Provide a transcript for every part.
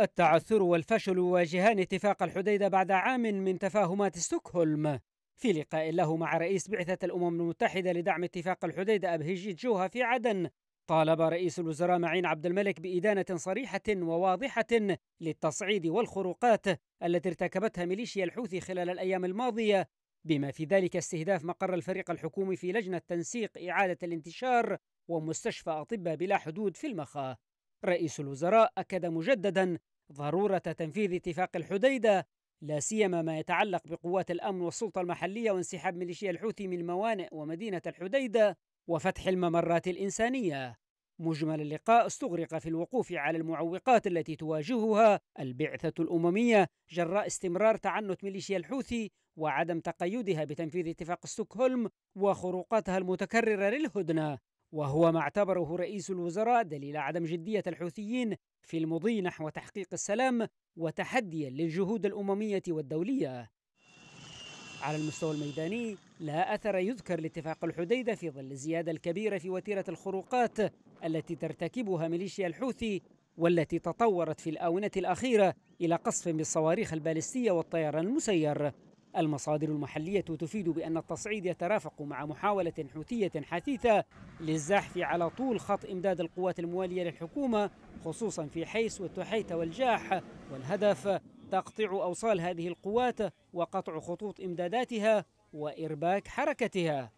التعثر والفشل يواجهان اتفاق الحديدة بعد عام من تفاهمات ستوكهولم في لقاء له مع رئيس بعثة الأمم المتحدة لدعم اتفاق الحديدة أبهيجيت جوها في عدن طالب رئيس الوزراء معين عبد الملك بإدانة صريحة وواضحة للتصعيد والخروقات التي ارتكبتها ميليشيا الحوثي خلال الأيام الماضية بما في ذلك استهداف مقر الفريق الحكومي في لجنة تنسيق إعادة الانتشار ومستشفى أطباء بلا حدود في المخا رئيس الوزراء أكد مجددا ضرورة تنفيذ اتفاق الحديدة لا سيما ما يتعلق بقوات الأمن والسلطة المحلية وانسحاب ميليشيا الحوثي من موانئ ومدينة الحديدة وفتح الممرات الإنسانية مجمل اللقاء استغرق في الوقوف على المعوقات التي تواجهها البعثة الأممية جراء استمرار تعنت ميليشيا الحوثي وعدم تقيدها بتنفيذ اتفاق ستوكهولم وخروقاتها المتكررة للهدنة وهو ما اعتبره رئيس الوزراء دليل عدم جدية الحوثيين في المضي نحو تحقيق السلام وتحديا للجهود الأممية والدولية على المستوى الميداني لا أثر يذكر لاتفاق الحديدة في ظل الزيادة الكبيرة في وتيرة الخروقات التي ترتكبها ميليشيا الحوثي والتي تطورت في الآونة الأخيرة إلى قصف بالصواريخ البالستية والطيران المسير المصادر المحلية تفيد بأن التصعيد يترافق مع محاولة حوثية حثيثة للزحف على طول خط إمداد القوات الموالية للحكومة خصوصا في حيس والتحيت والجاح والهدف تقطيع أوصال هذه القوات وقطع خطوط إمداداتها وإرباك حركتها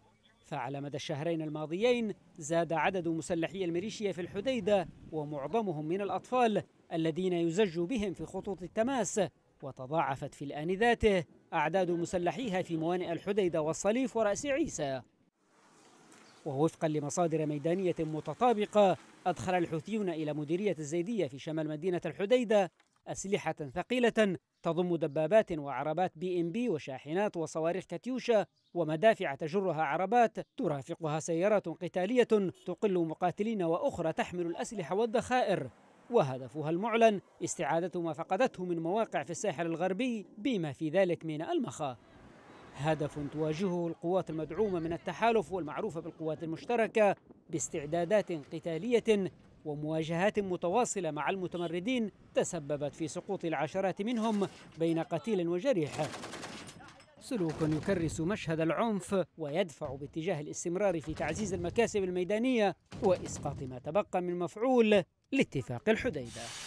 فعلى مدى الشهرين الماضيين زاد عدد مسلحي الميليشيا في الحديدة ومعظمهم من الأطفال الذين يزج بهم في خطوط التماس وتضاعفت في الآن ذاته أعداد مسلحيها في موانئ الحديدة والصليف ورأس عيسى ووفقا لمصادر ميدانية متطابقة أدخل الحوثيون إلى مديرية الزيدية في شمال مدينة الحديدة أسلحة ثقيلة تضم دبابات وعربات بي ام بي وشاحنات وصواريخ كاتيوشا ومدافع تجرها عربات ترافقها سيارات قتالية تقل مقاتلين وأخرى تحمل الأسلحة والذخائر وهدفها المعلن استعادة ما فقدته من مواقع في الساحل الغربي بما في ذلك ميناء المخا هدف تواجهه القوات المدعومة من التحالف والمعروفة بالقوات المشتركة باستعدادات قتالية ومواجهات متواصلة مع المتمردين تسببت في سقوط العشرات منهم بين قتيل وجريح سلوك يكرس مشهد العنف ويدفع باتجاه الاستمرار في تعزيز المكاسب الميدانية وإسقاط ما تبقى من مفعول لاتفاق الحديبة